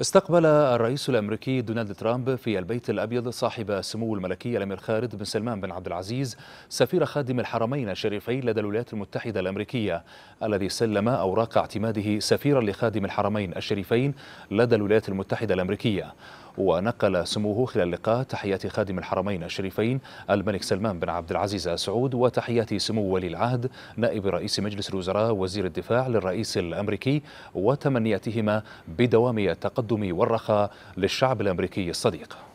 استقبل الرئيس الامريكي دونالد ترامب في البيت الابيض صاحب سمو الملكيه الامير خالد بن سلمان بن عبد العزيز سفير خادم الحرمين الشريفين لدى الولايات المتحده الامريكيه الذي سلم اوراق اعتماده سفيرا لخادم الحرمين الشريفين لدى الولايات المتحده الامريكيه ونقل سموه خلال اللقاء تحيات خادم الحرمين الشريفين الملك سلمان بن عبد العزيز آل سعود وتحيات سمو ولي العهد نائب رئيس مجلس الوزراء وزير الدفاع للرئيس الأمريكي وتمنياتهما بدوام التقدم والرخاء للشعب الأمريكي الصديق